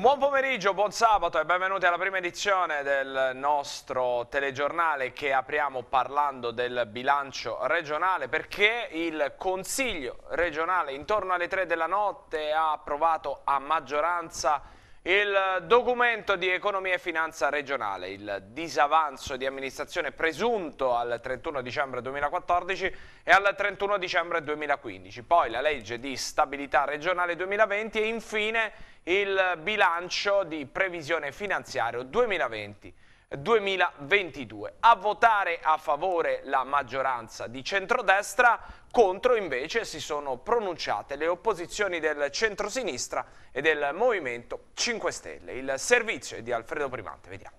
Un buon pomeriggio, buon sabato e benvenuti alla prima edizione del nostro telegiornale che apriamo parlando del bilancio regionale perché il Consiglio regionale intorno alle 3 della notte ha approvato a maggioranza il documento di economia e finanza regionale, il disavanzo di amministrazione presunto al 31 dicembre 2014 e al 31 dicembre 2015, poi la legge di stabilità regionale 2020 e infine il bilancio di previsione finanziario 2020. 2022. A votare a favore la maggioranza di centrodestra, contro invece si sono pronunciate le opposizioni del centrosinistra e del Movimento 5 Stelle. Il servizio è di Alfredo Primante, vediamo.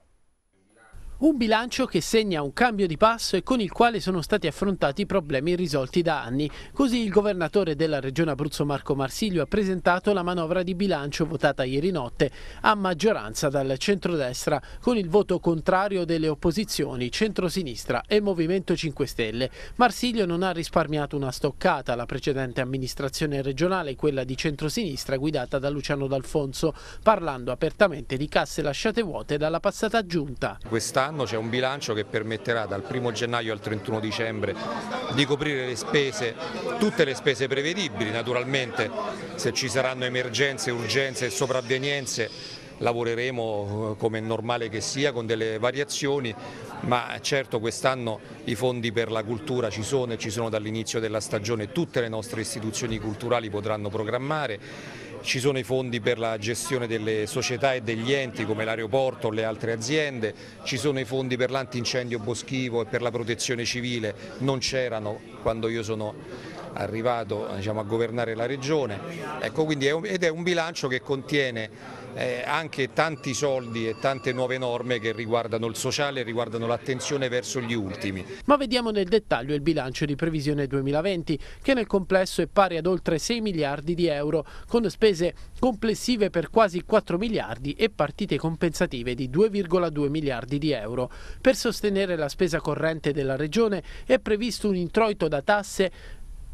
Un bilancio che segna un cambio di passo e con il quale sono stati affrontati problemi risolti da anni. Così il governatore della regione Abruzzo Marco Marsiglio ha presentato la manovra di bilancio votata ieri notte a maggioranza dal centrodestra con il voto contrario delle opposizioni centrosinistra e Movimento 5 Stelle. Marsiglio non ha risparmiato una stoccata alla precedente amministrazione regionale, quella di centrosinistra guidata da Luciano D'Alfonso, parlando apertamente di casse lasciate vuote dalla passata giunta. Quest'anno quest'anno c'è un bilancio che permetterà dal 1 gennaio al 31 dicembre di coprire le spese, tutte le spese prevedibili, naturalmente se ci saranno emergenze, urgenze e sopravvenienze lavoreremo eh, come è normale che sia con delle variazioni, ma certo quest'anno i fondi per la cultura ci sono e ci sono dall'inizio della stagione, tutte le nostre istituzioni culturali potranno programmare ci sono i fondi per la gestione delle società e degli enti come l'aeroporto, le altre aziende, ci sono i fondi per l'antincendio boschivo e per la protezione civile, non c'erano quando io sono arrivato diciamo, a governare la regione, ecco, quindi è un, ed è un bilancio che contiene eh, anche tanti soldi e tante nuove norme che riguardano il sociale, riguardano l'attenzione verso gli ultimi. Ma vediamo nel dettaglio il bilancio di previsione 2020 che nel complesso è pari ad oltre 6 miliardi di euro con spese complessive per quasi 4 miliardi e partite compensative di 2,2 miliardi di euro. Per sostenere la spesa corrente della Regione è previsto un introito da tasse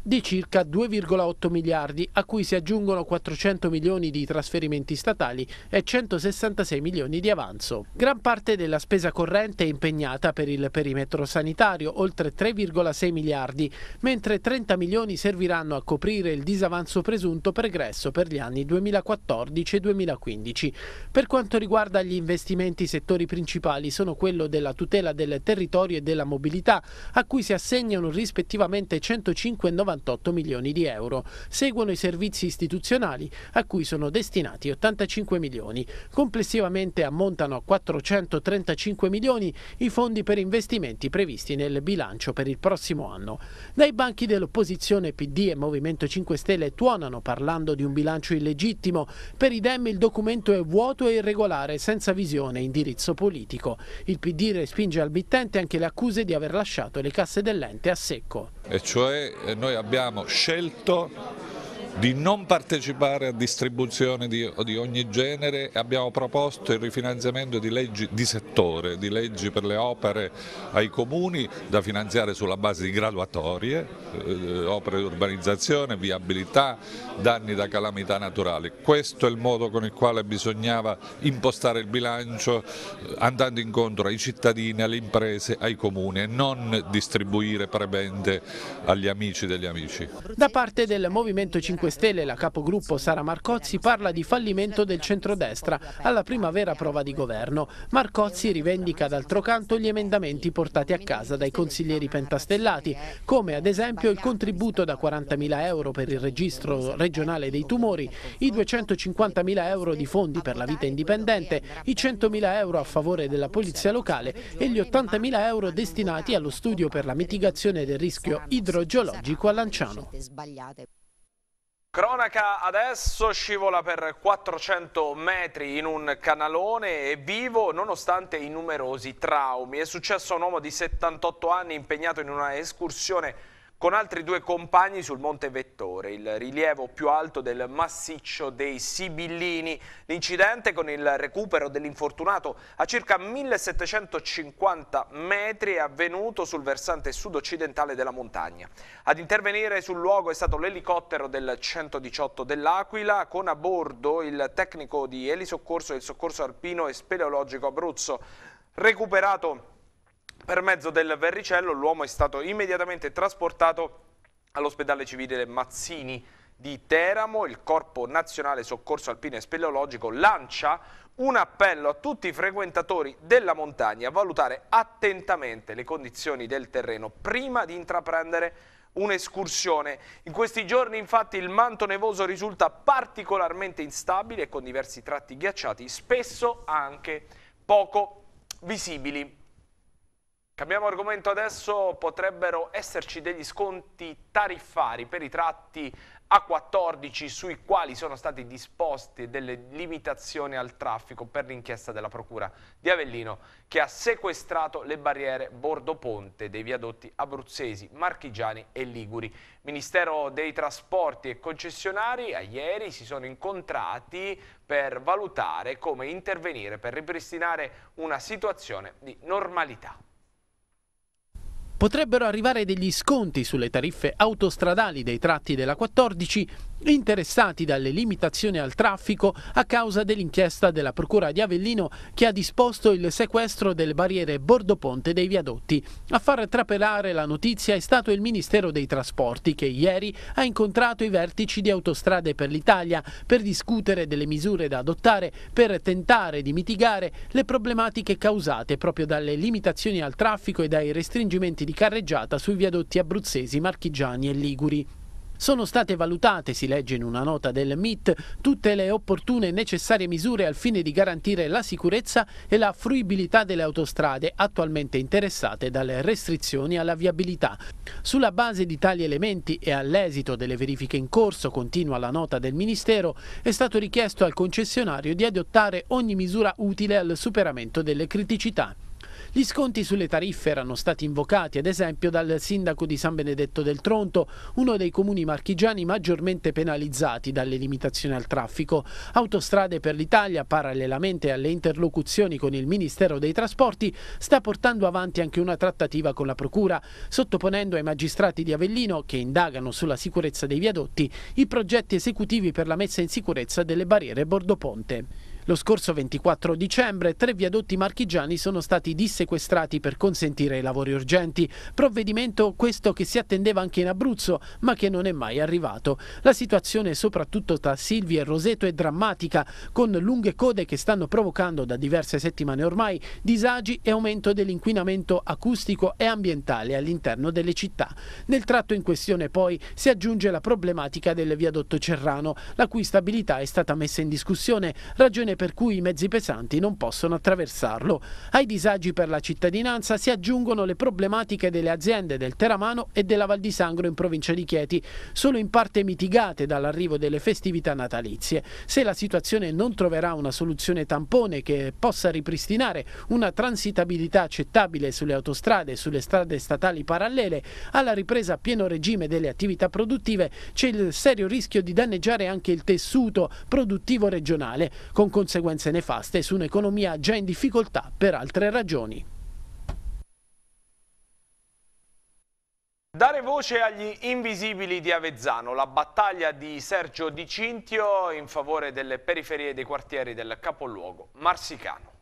di circa 2,8 miliardi, a cui si aggiungono 400 milioni di trasferimenti statali e 166 milioni di avanzo. Gran parte della spesa corrente è impegnata per il perimetro sanitario, oltre 3,6 miliardi, mentre 30 milioni serviranno a coprire il disavanzo presunto pregresso per gli anni 2014 e 2015. Per quanto riguarda gli investimenti, i settori principali sono quello della tutela del territorio e della mobilità, a cui si assegnano rispettivamente 105 e 90 58 milioni di euro. Seguono i servizi istituzionali a cui sono destinati 85 milioni. Complessivamente ammontano a 435 milioni i fondi per investimenti previsti nel bilancio per il prossimo anno. Dai banchi dell'opposizione PD e Movimento 5 Stelle tuonano parlando di un bilancio illegittimo. Per i Dem il documento è vuoto e irregolare, senza visione e indirizzo politico. Il PD respinge al mittente anche le accuse di aver lasciato le casse dell'ente a secco. E cioè eh, noi abbiamo abbiamo scelto di non partecipare a distribuzioni di, di, ogni genere, e abbiamo proposto il rifinanziamento di leggi di settore, di leggi per le opere ai comuni da finanziare sulla base di graduatorie, eh, opere di urbanizzazione, viabilità, danni da calamità naturali. Questo è il modo con il quale bisognava impostare il bilancio eh, andando incontro ai cittadini, alle imprese, ai comuni e non distribuire prebende agli amici degli amici. Da parte del Movimento 5 5 Stelle, la capogruppo Sara Marcozzi parla di fallimento del centrodestra alla primavera prova di governo. Marcozzi rivendica d'altro canto gli emendamenti portati a casa dai consiglieri pentastellati, come ad esempio il contributo da 40.000 euro per il registro regionale dei tumori, i 250.000 euro di fondi per la vita indipendente, i 100.000 euro a favore della polizia locale e gli 80.000 euro destinati allo studio per la mitigazione del rischio idrogeologico a Lanciano. Cronaca adesso scivola per 400 metri in un canalone e vivo nonostante i numerosi traumi. È successo a un uomo di 78 anni impegnato in una escursione con altri due compagni sul Monte Vettore, il rilievo più alto del massiccio dei Sibillini. L'incidente con il recupero dell'infortunato a circa 1750 metri è avvenuto sul versante sud-occidentale della montagna. Ad intervenire sul luogo è stato l'elicottero del 118 dell'Aquila con a bordo il tecnico di elisoccorso del soccorso alpino e speleologico Abruzzo recuperato per mezzo del verricello l'uomo è stato immediatamente trasportato all'ospedale civile Mazzini di Teramo, il Corpo Nazionale Soccorso Alpino e Speleologico lancia un appello a tutti i frequentatori della montagna a valutare attentamente le condizioni del terreno prima di intraprendere un'escursione. In questi giorni infatti il manto nevoso risulta particolarmente instabile e con diversi tratti ghiacciati, spesso anche poco visibili. Cambiamo argomento adesso, potrebbero esserci degli sconti tariffari per i tratti A14 sui quali sono state disposte delle limitazioni al traffico per l'inchiesta della Procura di Avellino che ha sequestrato le barriere bordo ponte dei viadotti abruzzesi, marchigiani e liguri. Ministero dei Trasporti e concessionari a ieri si sono incontrati per valutare come intervenire per ripristinare una situazione di normalità potrebbero arrivare degli sconti sulle tariffe autostradali dei tratti della 14 interessati dalle limitazioni al traffico a causa dell'inchiesta della Procura di Avellino che ha disposto il sequestro delle barriere bordoponte dei viadotti. A far trapelare la notizia è stato il Ministero dei Trasporti che ieri ha incontrato i vertici di Autostrade per l'Italia per discutere delle misure da adottare per tentare di mitigare le problematiche causate proprio dalle limitazioni al traffico e dai restringimenti di carreggiata sui viadotti abruzzesi, marchigiani e liguri. Sono state valutate, si legge in una nota del MIT, tutte le opportune e necessarie misure al fine di garantire la sicurezza e la fruibilità delle autostrade attualmente interessate dalle restrizioni alla viabilità. Sulla base di tali elementi e all'esito delle verifiche in corso, continua la nota del Ministero, è stato richiesto al concessionario di adottare ogni misura utile al superamento delle criticità. Gli sconti sulle tariffe erano stati invocati ad esempio dal sindaco di San Benedetto del Tronto, uno dei comuni marchigiani maggiormente penalizzati dalle limitazioni al traffico. Autostrade per l'Italia, parallelamente alle interlocuzioni con il Ministero dei Trasporti, sta portando avanti anche una trattativa con la Procura, sottoponendo ai magistrati di Avellino, che indagano sulla sicurezza dei viadotti, i progetti esecutivi per la messa in sicurezza delle barriere Bordoponte. Lo scorso 24 dicembre tre viadotti marchigiani sono stati dissequestrati per consentire i lavori urgenti, provvedimento questo che si attendeva anche in Abruzzo ma che non è mai arrivato. La situazione soprattutto tra Silvi e Roseto è drammatica, con lunghe code che stanno provocando da diverse settimane ormai disagi e aumento dell'inquinamento acustico e ambientale all'interno delle città. Nel tratto in questione poi si aggiunge la problematica del viadotto Cerrano, la cui stabilità è stata messa in discussione, ragione per cui i mezzi pesanti non possono attraversarlo. Ai disagi per la cittadinanza si aggiungono le problematiche delle aziende del Teramano e della Val di Sangro in provincia di Chieti, solo in parte mitigate dall'arrivo delle festività natalizie. Se la situazione non troverà una soluzione tampone che possa ripristinare una transitabilità accettabile sulle autostrade e sulle strade statali parallele, alla ripresa a pieno regime delle attività produttive c'è il serio rischio di danneggiare anche il tessuto produttivo regionale, con conseguenze nefaste su un'economia già in difficoltà per altre ragioni. Dare voce agli invisibili di Avezzano, la battaglia di Sergio Di Cintio in favore delle periferie dei quartieri del capoluogo marsicano.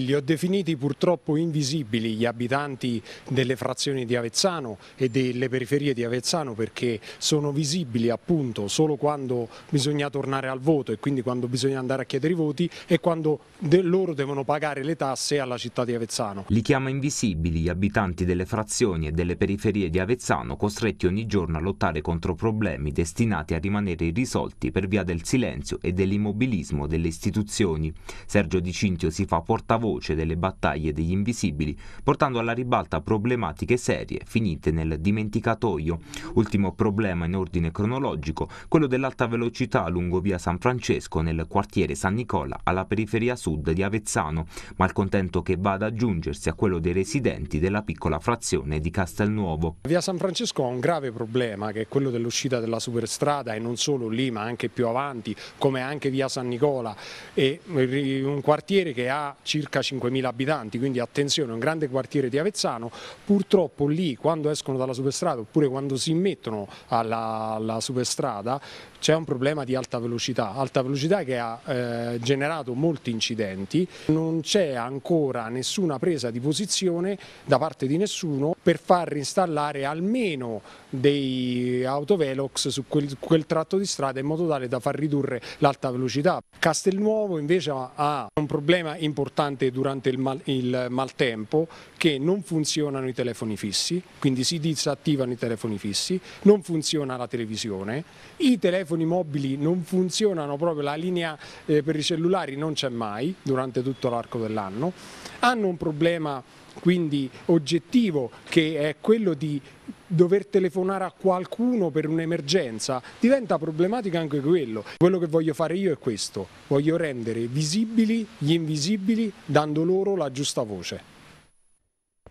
Li ho definiti purtroppo invisibili gli abitanti delle frazioni di Avezzano e delle periferie di Avezzano perché sono visibili appunto solo quando bisogna tornare al voto e quindi quando bisogna andare a chiedere i voti e quando de loro devono pagare le tasse alla città di Avezzano. Li chiama invisibili gli abitanti delle frazioni e delle periferie di Avezzano costretti ogni giorno a lottare contro problemi destinati a rimanere irrisolti per via del silenzio e dell'immobilismo delle istituzioni. Sergio Di Cintio si fa portavoce voce delle battaglie degli invisibili, portando alla ribalta problematiche serie finite nel dimenticatoio. Ultimo problema in ordine cronologico, quello dell'alta velocità lungo via San Francesco nel quartiere San Nicola alla periferia sud di Avezzano, malcontento che va ad aggiungersi a quello dei residenti della piccola frazione di Castelnuovo. Via San Francesco ha un grave problema che è quello dell'uscita della superstrada e non solo lì ma anche più avanti come anche via San Nicola e mm, un quartiere che ha circa circa 5.000 abitanti, quindi attenzione, è un grande quartiere di Avezzano, purtroppo lì quando escono dalla superstrada oppure quando si mettono alla, alla superstrada c'è un problema di alta velocità, alta velocità che ha eh, generato molti incidenti, non c'è ancora nessuna presa di posizione da parte di nessuno per far installare almeno dei autovelox su quel, quel tratto di strada in modo tale da far ridurre l'alta velocità. Castelnuovo invece ha un problema importante estate durante il, mal, il maltempo che non funzionano i telefoni fissi, quindi si disattivano i telefoni fissi, non funziona la televisione, i telefoni mobili non funzionano proprio, la linea eh, per i cellulari non c'è mai durante tutto l'arco dell'anno, hanno un problema quindi oggettivo che è quello di dover telefonare a qualcuno per un'emergenza, diventa problematica anche quello. Quello che voglio fare io è questo, voglio rendere visibili gli invisibili dando loro la giusta voce.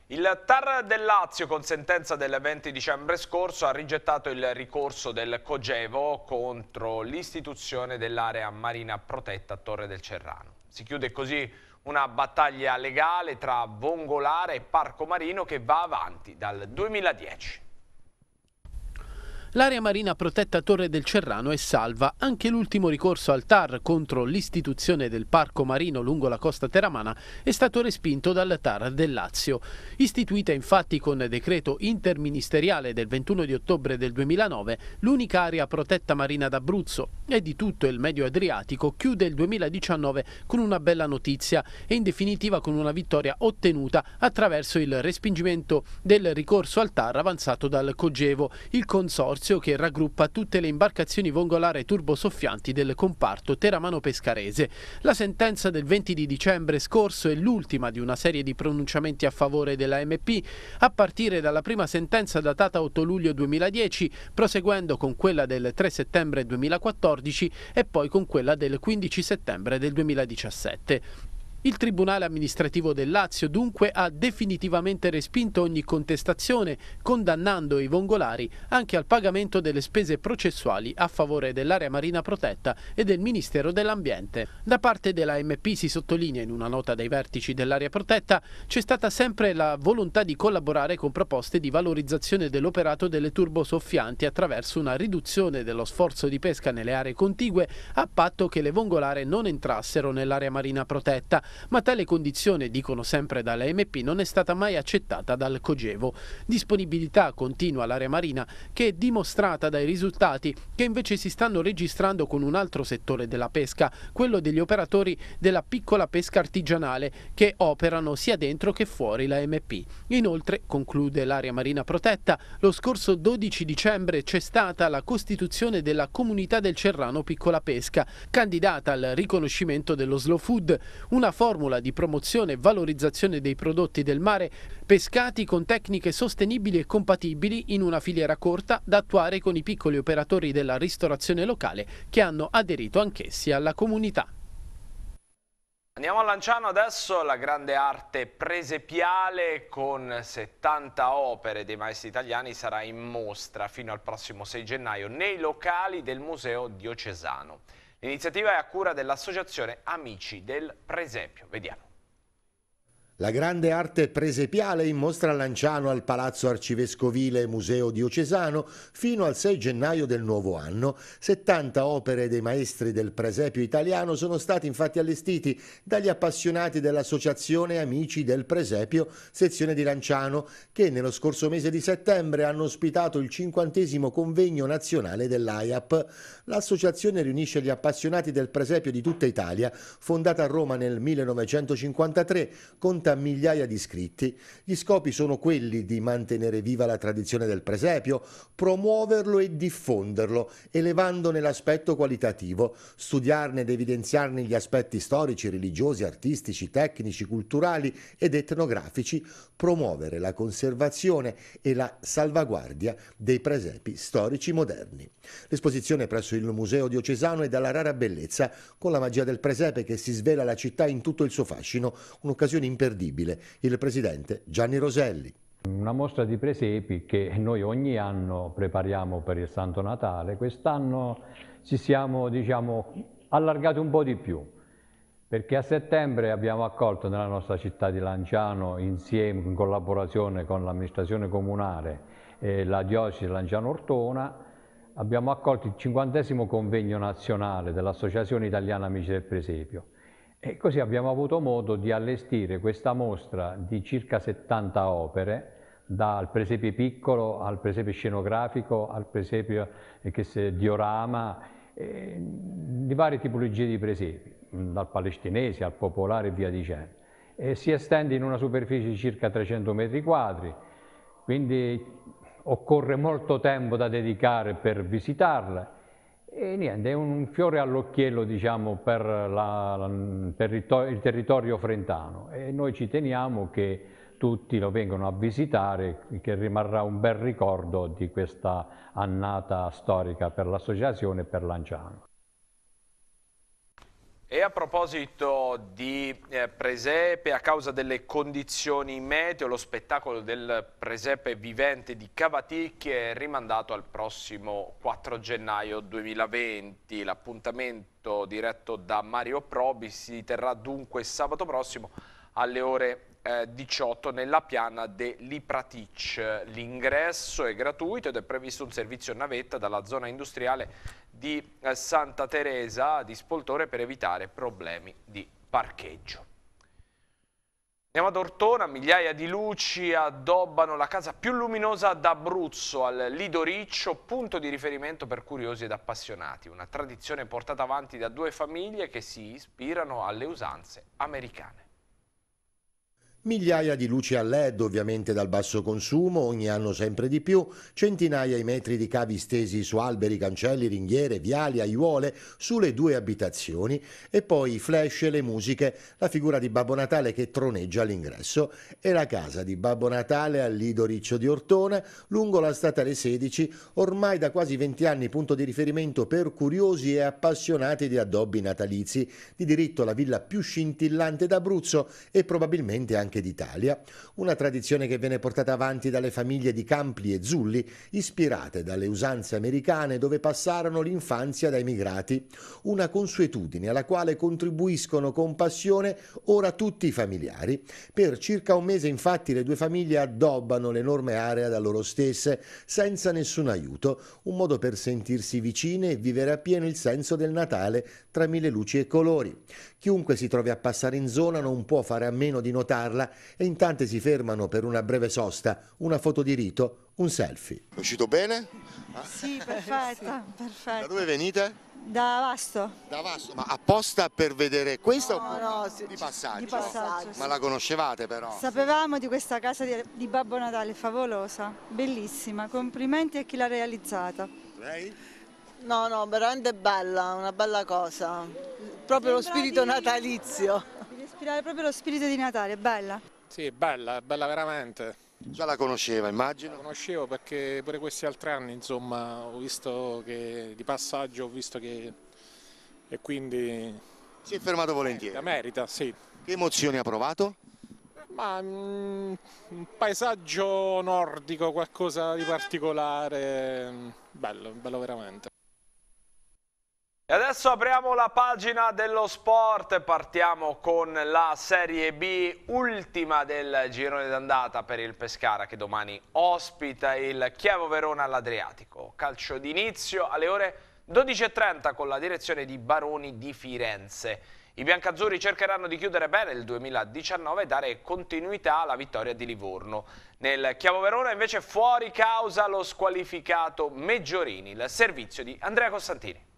Il TAR del Lazio con sentenza del 20 dicembre scorso ha rigettato il ricorso del Cogevo contro l'istituzione dell'area marina protetta a Torre del Cerrano. Si chiude così una battaglia legale tra Vongolare e Parco Marino che va avanti dal 2010. L'area marina protetta Torre del Cerrano è salva. Anche l'ultimo ricorso al TAR contro l'istituzione del parco marino lungo la costa teramana è stato respinto dal TAR del Lazio. Istituita infatti con decreto interministeriale del 21 di ottobre del 2009, l'unica area protetta marina d'Abruzzo e di tutto il Medio Adriatico chiude il 2019 con una bella notizia e in definitiva con una vittoria ottenuta attraverso il respingimento del ricorso al TAR avanzato dal Cogevo, il consorzio consorzio che raggruppa tutte le imbarcazioni vongolare turbosoffianti del comparto teramano-pescarese. La sentenza del 20 di dicembre scorso è l'ultima di una serie di pronunciamenti a favore della MP, a partire dalla prima sentenza datata 8 luglio 2010, proseguendo con quella del 3 settembre 2014 e poi con quella del 15 settembre del 2017. Il Tribunale amministrativo del Lazio dunque ha definitivamente respinto ogni contestazione, condannando i vongolari anche al pagamento delle spese processuali a favore dell'area marina protetta e del Ministero dell'Ambiente. Da parte della MP si sottolinea in una nota dei vertici dell'area protetta c'è stata sempre la volontà di collaborare con proposte di valorizzazione dell'operato delle turbosoffianti attraverso una riduzione dello sforzo di pesca nelle aree contigue a patto che le vongolare non entrassero nell'area marina protetta ma tale condizione, dicono sempre dalla MP, non è stata mai accettata dal Cogevo. Disponibilità continua all'area marina che è dimostrata dai risultati che invece si stanno registrando con un altro settore della pesca, quello degli operatori della piccola pesca artigianale che operano sia dentro che fuori la MP. Inoltre, conclude l'area marina protetta, lo scorso 12 dicembre c'è stata la costituzione della comunità del Cerrano Piccola Pesca, candidata al riconoscimento dello slow food, una forza formula di promozione e valorizzazione dei prodotti del mare pescati con tecniche sostenibili e compatibili in una filiera corta da attuare con i piccoli operatori della ristorazione locale che hanno aderito anch'essi alla comunità. Andiamo a Lanciano adesso, la grande arte presepiale con 70 opere dei maestri italiani sarà in mostra fino al prossimo 6 gennaio nei locali del Museo Diocesano. L'iniziativa è a cura dell'associazione Amici del Presepio. Vediamo. La grande arte presepiale in mostra a Lanciano al Palazzo Arcivescovile Museo Diocesano fino al 6 gennaio del nuovo anno. 70 opere dei maestri del presepio italiano sono stati infatti allestiti dagli appassionati dell'Associazione Amici del Presepio, sezione di Lanciano, che nello scorso mese di settembre hanno ospitato il 50 convegno nazionale dell'AIAP. L'associazione riunisce gli appassionati del presepio di tutta Italia, fondata a Roma nel 1953, con conta migliaia di iscritti. Gli scopi sono quelli di mantenere viva la tradizione del presepio, promuoverlo e diffonderlo, elevandone l'aspetto qualitativo, studiarne ed evidenziarne gli aspetti storici, religiosi, artistici, tecnici, culturali ed etnografici, promuovere la conservazione e la salvaguardia dei presepi storici moderni. L'esposizione presso il Museo Diocesano è dalla rara bellezza, con la magia del presepe che si svela la città in tutto il suo fascino, un'occasione imperdibile imperdibile, il presidente Gianni Roselli. Una mostra di presepi che noi ogni anno prepariamo per il Santo Natale, quest'anno ci siamo diciamo, allargati un po' di più, perché a settembre abbiamo accolto nella nostra città di Lanciano, insieme, in collaborazione con l'amministrazione comunale e la diocesi Lanciano-Ortona, abbiamo accolto il cinquantesimo convegno nazionale dell'Associazione Italiana Amici del Presepio e così abbiamo avuto modo di allestire questa mostra di circa 70 opere, dal presepe piccolo al presepe scenografico, al presepe eh, diorama, eh, di varie tipologie di presepi, mm, dal palestinese al popolare e via dicendo. E si estende in una superficie di circa 300 metri quadri, quindi occorre molto tempo da dedicare per visitarla e niente, è un fiore all'occhiello diciamo, per, la, la, territorio, il territorio frentano e noi ci teniamo che tutti lo vengano a visitare, che rimarrà un bel ricordo di questa annata storica per l'associazione e per Lanciano. E a proposito di eh, presepe, a causa delle condizioni meteo, lo spettacolo del presepe vivente di Cavaticchi è rimandato al prossimo 4 gennaio 2020. L'appuntamento diretto da Mario Probi si terrà dunque sabato prossimo alle ore eh, 18 nella piana dell'Ipratic. L'ingresso è gratuito ed è previsto un servizio navetta dalla zona industriale di eh, Santa Teresa di Spoltore per evitare problemi di parcheggio. Andiamo ad Ortona, migliaia di luci addobbano la casa più luminosa d'Abruzzo al Lido Riccio, punto di riferimento per curiosi ed appassionati, una tradizione portata avanti da due famiglie che si ispirano alle usanze americane. Migliaia di luci a LED ovviamente dal basso consumo, ogni anno sempre di più, centinaia di metri di cavi stesi su alberi, cancelli, ringhiere, viali, aiuole, sulle due abitazioni e poi i flash e le musiche, la figura di Babbo Natale che troneggia all'ingresso e la casa di Babbo Natale al Lido Riccio di Ortona, lungo la statale 16, ormai da quasi 20 anni punto di riferimento per curiosi e appassionati di addobbi natalizi, di diritto la villa più scintillante d'Abruzzo e probabilmente anche anche d'Italia, una tradizione che viene portata avanti dalle famiglie di Campli e Zulli, ispirate dalle usanze americane dove passarono l'infanzia da emigrati, una consuetudine alla quale contribuiscono con passione ora tutti i familiari. Per circa un mese infatti le due famiglie addobbano l'enorme area da loro stesse, senza nessun aiuto, un modo per sentirsi vicine e vivere appieno il senso del Natale tra mille luci e colori. Chiunque si trovi a passare in zona non può fare a meno di notarla e in tante si fermano per una breve sosta, una foto di rito, un selfie. È uscito bene? Sì, perfetta, eh, perfetta. Da dove venite? Da Vasto. Da Vasto, ma apposta per vedere questa no, no, sì, di passaggio? Di passaggio sì. Ma la conoscevate però? Sapevamo di questa casa di, di Babbo Natale, favolosa, bellissima. Complimenti a chi l'ha realizzata. Lei? No, no, veramente bella, una bella cosa, proprio Sembrati... lo spirito natalizio. Devi respirare proprio lo spirito di Natale, bella. Sì, bella, bella veramente. Già la conosceva immagino? La conoscevo perché pure questi altri anni insomma ho visto che di passaggio ho visto che e quindi... Si è fermato volentieri? La merita sì. Che emozioni ha provato? Ma um, un paesaggio nordico, qualcosa di particolare, mm, bello, bello veramente. E adesso apriamo la pagina dello sport, partiamo con la Serie B, ultima del girone d'andata per il Pescara che domani ospita il Chievo Verona all'Adriatico. Calcio d'inizio alle ore 12.30 con la direzione di Baroni di Firenze. I biancazzurri cercheranno di chiudere bene il 2019 e dare continuità alla vittoria di Livorno. Nel Chiavo Verona invece fuori causa lo squalificato Meggiorini, il servizio di Andrea Costantini.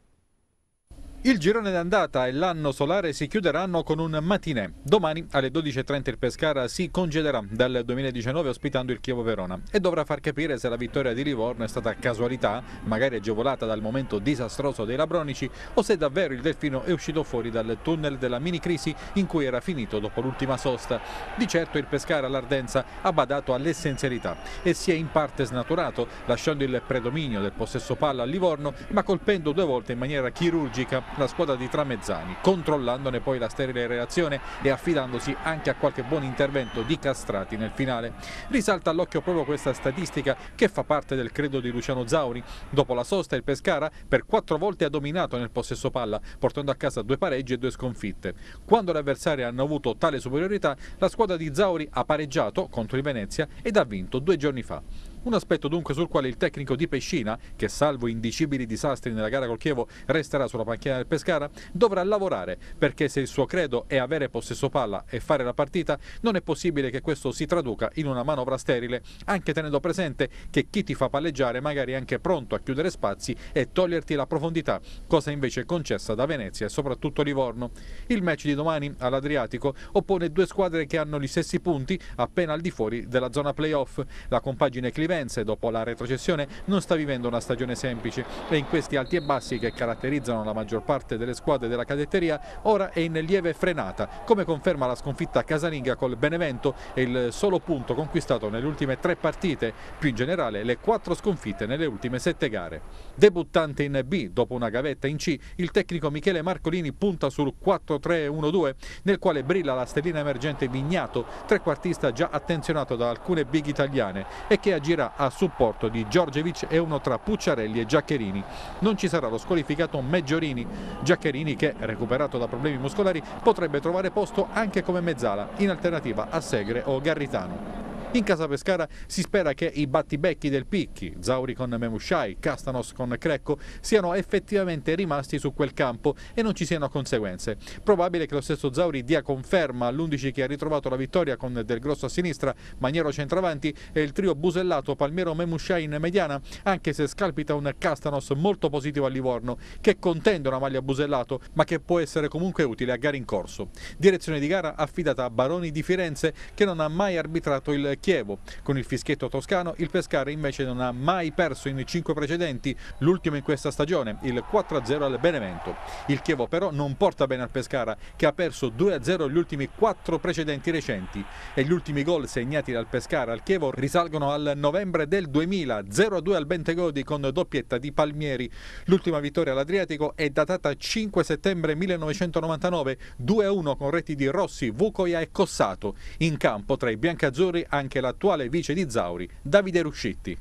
Il girone d'andata e l'anno solare si chiuderanno con un matinè. Domani alle 12.30 il Pescara si congederà dal 2019 ospitando il Chievo Verona e dovrà far capire se la vittoria di Livorno è stata casualità, magari agevolata dal momento disastroso dei labronici, o se davvero il Delfino è uscito fuori dal tunnel della mini crisi in cui era finito dopo l'ultima sosta. Di certo il Pescara all'Ardenza ha badato all'essenzialità e si è in parte snaturato, lasciando il predominio del possesso palla a Livorno, ma colpendo due volte in maniera chirurgica la squadra di Tramezzani, controllandone poi la sterile reazione e affidandosi anche a qualche buon intervento di Castrati nel finale. Risalta all'occhio proprio questa statistica che fa parte del credo di Luciano Zauri. Dopo la sosta il Pescara per quattro volte ha dominato nel possesso palla, portando a casa due pareggi e due sconfitte. Quando le avversarie hanno avuto tale superiorità, la squadra di Zauri ha pareggiato contro il Venezia ed ha vinto due giorni fa. Un aspetto dunque sul quale il tecnico di Pescina, che salvo indicibili disastri nella gara col Chievo resterà sulla panchina del Pescara, dovrà lavorare, perché se il suo credo è avere possesso palla e fare la partita, non è possibile che questo si traduca in una manovra sterile, anche tenendo presente che chi ti fa palleggiare magari è anche pronto a chiudere spazi e toglierti la profondità, cosa invece concessa da Venezia e soprattutto Livorno. Il match di domani all'Adriatico oppone due squadre che hanno gli stessi punti appena al di fuori della zona playoff. La compagine Clive statunitense, dopo la retrocessione, non sta vivendo una stagione semplice e in questi alti e bassi che caratterizzano la maggior parte delle squadre della cadetteria, ora è in lieve frenata, come conferma la sconfitta casalinga col Benevento e il solo punto conquistato nelle ultime tre partite, più in generale le quattro sconfitte nelle ultime sette gare. Debuttante in B, dopo una gavetta in C, il tecnico Michele Marcolini punta sul 4-3-1-2, nel quale brilla la stellina emergente Vignato, trequartista già attenzionato da alcune big italiane e che agirà uscirà a supporto di Giorgevic e uno tra Pucciarelli e Giaccherini. Non ci sarà lo squalificato Meggiorini, Giaccherini che recuperato da problemi muscolari potrebbe trovare posto anche come mezzala in alternativa a Segre o Garritano. In casa Pescara si spera che i battibecchi del Picchi, Zauri con Memushai, Castanos con Crecco, siano effettivamente rimasti su quel campo e non ci siano conseguenze. Probabile che lo stesso Zauri dia conferma all'11 che ha ritrovato la vittoria con Del Grosso a sinistra, Maniero centravanti e il trio Busellato, Palmiero Memushai in mediana, anche se scalpita un Castanos molto positivo a Livorno, che contende una maglia Busellato, ma che può essere comunque utile a gare in corso. Direzione di gara affidata a Baroni di Firenze, che non ha mai arbitrato il Chievo. Con il fischietto toscano il Pescara invece non ha mai perso in cinque precedenti, l'ultimo in questa stagione, il 4-0 al Benevento. Il Chievo però non porta bene al Pescara che ha perso 2-0 gli ultimi quattro precedenti recenti e gli ultimi gol segnati dal Pescara al Chievo risalgono al novembre del 2000, 0-2 al Bentegodi con doppietta di Palmieri. L'ultima vittoria all'Adriatico è datata 5 settembre 1999, 2-1 con reti di Rossi, Vucoia e Cossato. In campo tra i biancazzurri anche anche l'attuale vice di Zauri, Davide Ruscitti.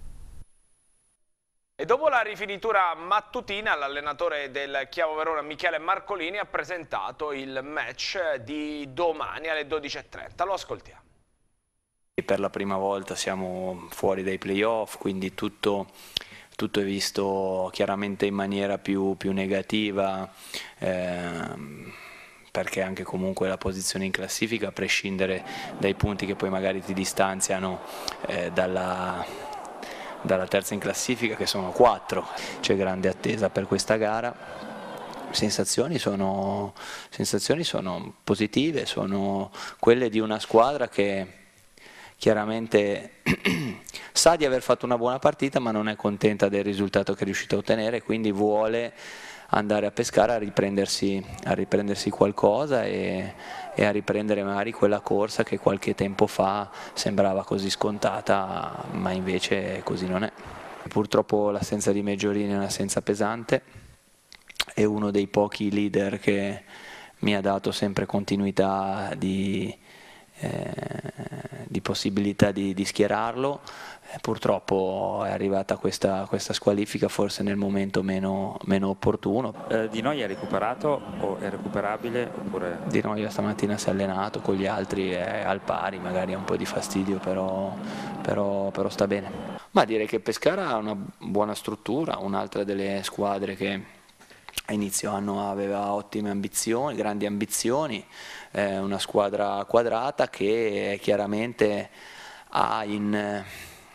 E dopo la rifinitura mattutina l'allenatore del Chiavo Verona Michele Marcolini ha presentato il match di domani alle 12.30. Lo ascoltiamo. Per la prima volta siamo fuori dai playoff, quindi tutto, tutto è visto chiaramente in maniera più, più negativa. Eh, perché anche comunque la posizione in classifica, a prescindere dai punti che poi magari ti distanziano eh, dalla, dalla terza in classifica che sono quattro, c'è grande attesa per questa gara. Sensazioni sono, sensazioni sono positive, sono quelle di una squadra che chiaramente sa di aver fatto una buona partita ma non è contenta del risultato che è riuscita a ottenere, quindi vuole andare a pescare a riprendersi, a riprendersi qualcosa e, e, a riprendere magari quella corsa che qualche tempo fa sembrava così scontata, ma invece così non è. Purtroppo l'assenza di Meggiorini è un'assenza pesante, è uno dei pochi leader che mi ha dato sempre continuità di, eh, di possibilità di, di schierarlo eh, purtroppo è arrivata questa, questa, squalifica forse nel momento meno, meno opportuno. Eh, di noi è recuperato o è recuperabile? Oppure... Di noi stamattina si è allenato, con gli altri è al pari, magari ha un po' di fastidio, però, però, però sta bene. Ma direi che Pescara ha una buona struttura, un'altra delle squadre che a inizio anno aveva ottime ambizioni, grandi ambizioni, eh, una squadra quadrata che chiaramente ha in,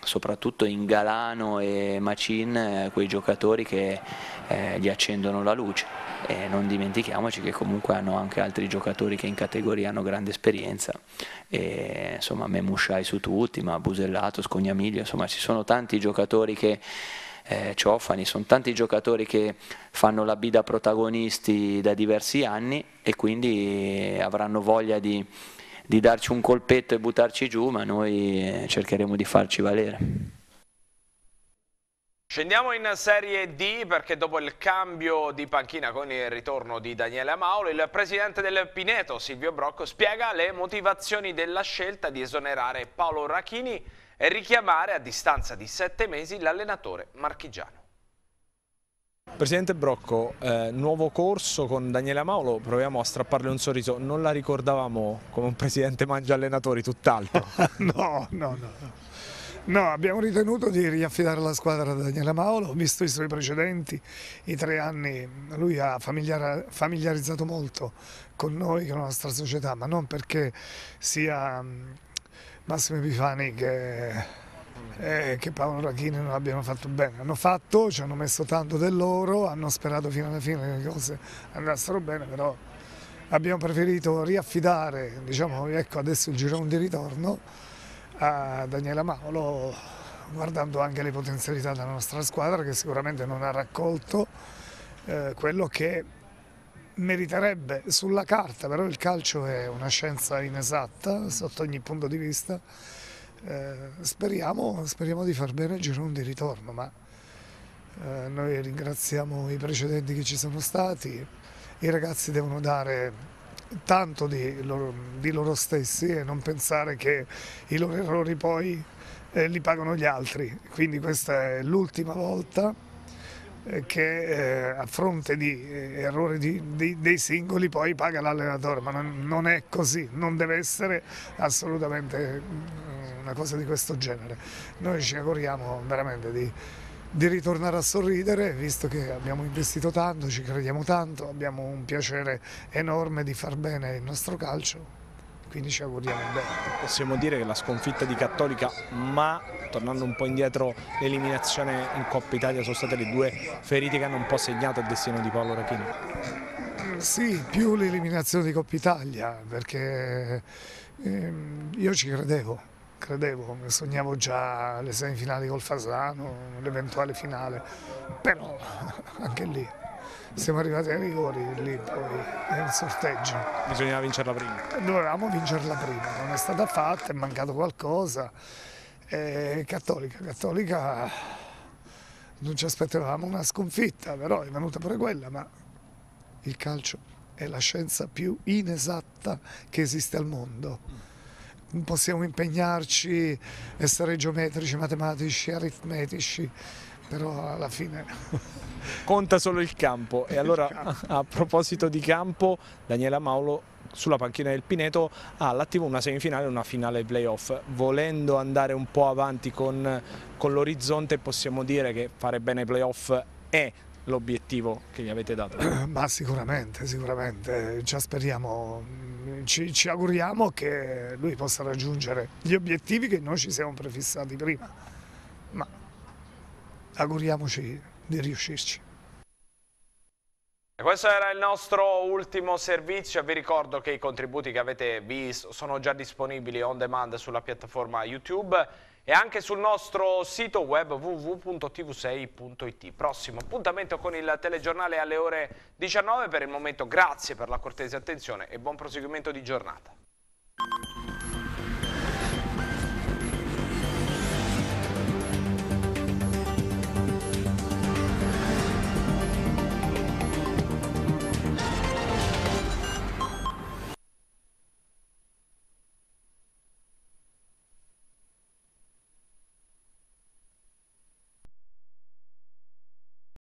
soprattutto in Galano e Macin eh, quei giocatori che eh, gli accendono la luce e non dimentichiamoci che comunque hanno anche altri giocatori che in categoria hanno grande esperienza e, insomma Memushai su tutti ma Busellato, Scognamiglio insomma ci sono tanti giocatori che eh, Ciofani, sono tanti giocatori che fanno la B da protagonisti da diversi anni e quindi eh, avranno voglia di, di darci un colpetto e buttarci giù, ma noi eh, cercheremo di farci valere. Scendiamo in Serie D perché dopo il cambio di panchina con il ritorno di Daniele Mauro, il presidente del Pineto, Silvio Brocco, spiega le motivazioni della scelta di esonerare Paolo Rachini e richiamare a distanza di sette mesi l'allenatore marchigiano. Presidente Brocco, eh, nuovo corso con Daniele Mauro, proviamo a strapparle un sorriso, non la ricordavamo come un presidente mangia allenatori, tutt'altro. no, no, no, no. abbiamo ritenuto di riaffidare la squadra a Daniele Mauro, visto i suoi precedenti, i tre anni, lui ha familiarizzato molto con noi, con la nostra società, ma non perché sia Massimo Epifani che, eh, che Paolo Rachini non abbiano fatto bene. Hanno fatto, ci hanno messo tanto del loro, hanno sperato fino alla fine che le cose andassero bene, però abbiamo preferito riaffidare, diciamo, ecco adesso il girone di ritorno a Daniela Maolo, guardando anche le potenzialità della nostra squadra che sicuramente non ha raccolto eh, quello che meriterebbe sulla carta, però il calcio è una scienza inesatta sotto ogni punto di vista, eh, speriamo, speriamo, di far bene il girone di ritorno, ma eh, noi ringraziamo i precedenti che ci sono stati, i ragazzi devono dare tanto di loro, di loro stessi e non pensare che i loro errori poi eh, li pagano gli altri, quindi questa è l'ultima volta eh, che eh, a fronte di eh, errori di, di, dei singoli poi paga l'allenatore, ma non, non, è così, non deve essere assolutamente mm, una cosa di questo genere. Noi ci auguriamo veramente di, di ritornare a sorridere, visto che abbiamo investito tanto, ci crediamo tanto, abbiamo un piacere enorme di far bene il nostro calcio quindi ci auguriamo bene. Possiamo dire che la sconfitta di Cattolica, ma tornando un po' indietro l'eliminazione in Coppa Italia sono state le due ferite che hanno un po' segnato il destino di Paolo Rachini. Sì, più l'eliminazione di Coppa Italia, perché ehm, io ci credevo, credevo, sognavo già le semifinali col Fasano, l'eventuale finale, però anche lì siamo arrivati ai rigori lì poi nel sorteggio. Bisognava vincerla prima. Dovevamo vincerla prima, non è stata fatta, è mancato qualcosa. E Cattolica, Cattolica non ci aspettavamo una sconfitta, però è venuta pure quella, ma il calcio è la scienza più inesatta che esiste al mondo Non possiamo impegnarci, essere geometrici, matematici, aritmetici, però alla fine... Conta solo il campo e allora campo. a proposito di campo Daniela Maulo sulla panchina del Pineto ha all'attivo una semifinale e una finale playoff. Volendo andare un po' avanti con, con l'orizzonte possiamo dire che fare bene i playoff è l'obiettivo che gli avete dato? Ma sicuramente, sicuramente, ci aspettiamo, ci, ci auguriamo che lui possa raggiungere gli obiettivi che noi ci siamo prefissati prima auguriamoci di riuscirci. questo era il nostro ultimo servizio, vi ricordo che i contributi che avete visto sono già disponibili on demand sulla piattaforma YouTube e anche sul nostro sito web www.tv6.it. Prossimo appuntamento con il telegiornale alle ore 19, per il momento grazie per la cortese attenzione e buon proseguimento di giornata.